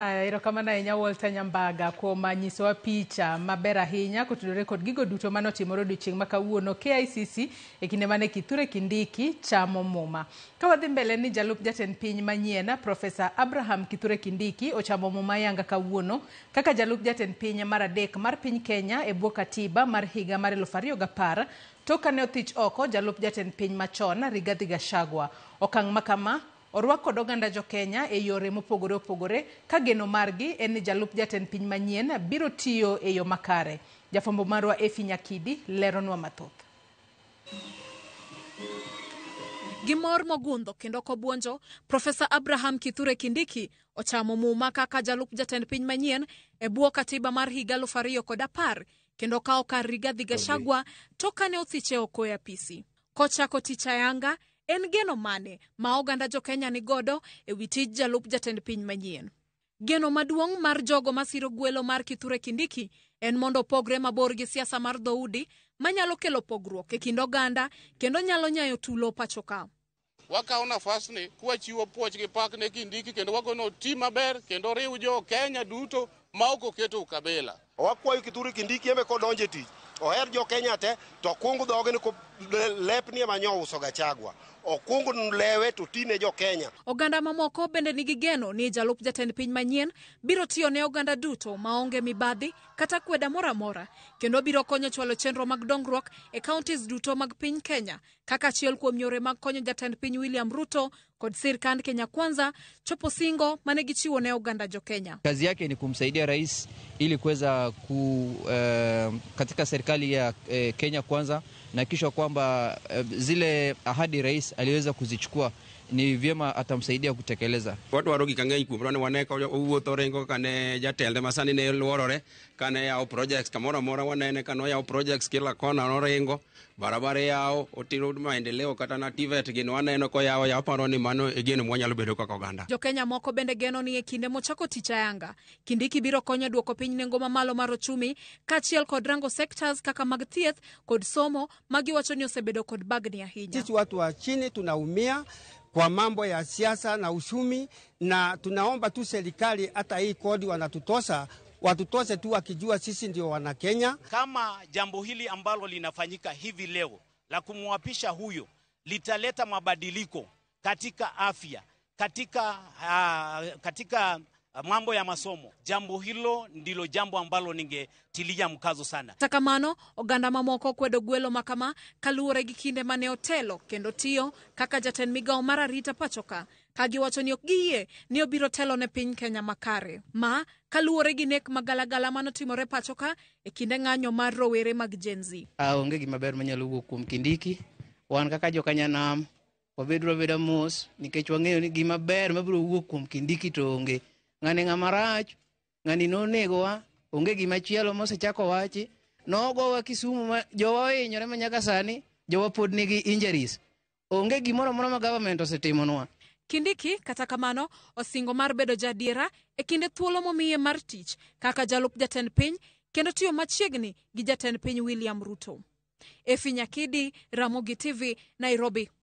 Erokamano ahinya Walter Nyambaga kuom nyisowa picha maber ahinya kotudore kod gigo duto manotimore odiochieng' ma kawuono KICC e kinde mane Kithure Kindiki chamo muma. Ka wadhi mbele ni jalup jatend piny manyien Profesa Abraham Kithure Kindiki ochamo muma yanga kawuono kaka jalup jatend piny mar adek mar piny Kenya e bwo katiba mar higa mar 2010 tok kane othich oko jalup jatend piny machon Rigathi Gachagua. Okang' ma kama orwak kod oganda jo Kenya e yore mopogore opogore ka geno margi en ni jalup jatend piny manyien biro tiyo e yo makare. Jafombo marwa Efi Nyakidi leronwa mathoth. Gimor mogundho kendo kobuonjo, Profesa Abraham Kithure Kindiki ochamo muma kaka jalup jatend piny manyien e bwo katiba mar higa 2010 kendo kao kar Rigathi Gachagua tok kane othiche oko e apisi. Kochako tich ayanga, en geno mane ma oganda jo Kenya ni godo e wi tij jalup jatend piny manyien? Geno maduong' mar jogo masiro gwelo mar Kithure Kindiki en mondo opogre mabor gi siasa mar dhoudi manyalo kelo pogruok e kind oganda kendo nyalo nyayo tulo pacho ka. Wakawo nafas ni kwachiwo puoch gi pak ne Kindiki kendo wagono ti maber kendo riw jo Kenya duto ma ok oketo ukabila. Wakwayo Kithure Kindiki eme kodonje tich. Oher jo Kenya te to kung dhoge ni ni ema nyo uso Gachagwa okungu lewe to tine jo Kenya. Oganda mamoko bende nigi geno ni jalup jatend piny manyien biro tiyo ne oganda duto maonge mibadhi kata kweda mora mora kendo biro konyo chwalo chenro mag dongruok e counties duto mag piny Kenya kaka achiel kuom yore mag konyo jatend piny William Ruto kod sirkand Kenya Kwanza chopo singo mane gichiwo ne oganda jo Kenya. Kazi yake ni kumsaidia rais ili kuweza ku, eh, katika serikali ya eh, Kenya Kwanza na kisha kwa kwamba uh, zile ahadi rais aliweza kuzichukua ni vyema atamsaidia kutekeleza watu warogi kang'eny kuom rane wane ka owuotho e ringo kane jatende masani ne luorore kane yao projects kamoro amora wanene kane yao projects kila kona noringo barabara yao otiro maendeleo kata na tivet gin waneno yao yaparo ni mano e geno mwanyalo bedo kaka oganda kenya moko bende geno ni e kinde mochako tich ayanga kindiki biro konyo e duoko piny nengo mamalo mar ochumi kaachiel kod rango sectors kaka mag thieth kod somo magiwacho ni osebedo kod bagni ahinya sisi watu wa chini tunaumia kwa mambo ya siasa na uchumi, na tunaomba tu serikali, hata hii kodi wanatutosa watutose tu wakijua sisi ndio wana Kenya. Kama jambo hili ambalo linafanyika hivi leo la kumwapisha huyo litaleta mabadiliko katika afya, katika, uh, katika Eh, mambo ya masomo. Jambo hilo ndilo jambo ambalo ningetilia mkazo sana. takamano oganda mamoko kwedo gwelo makama kaluwore gi kinde mane otelo kendo tiyo kaka jatend migao mar arita pachoka kagiwacho ni ok giyie ni obiro telo ne piny Kenya makare ma kaluwore gi nek magalagala manotimore pacho ka e kinde ng'anyo mar rowere mag jenzi aonge ah, Onge gimaber manyalo wuok kuom Kindiki. Wan kaka joka nam wabeduru abeda mos nikech wang'eyo ni gima mabiro wuok kuom Kindiki to onge. ng'ani ng'ama rach ng'ani nonegowa onge gimachielo mosechako wachi nogowa kisumu ma jowa ohinyore ma nyaka sani jowa pod nigi injuries onge gimoro moro ma government osetimonwa kindiki kata kamano osingo mar bedo jadiera e kinde thuolo momiye mar tich kaka jalup jatend piny kendo tiyo machiegni gi jatend piny william ruto efi nyakidi ramogi tv nairobi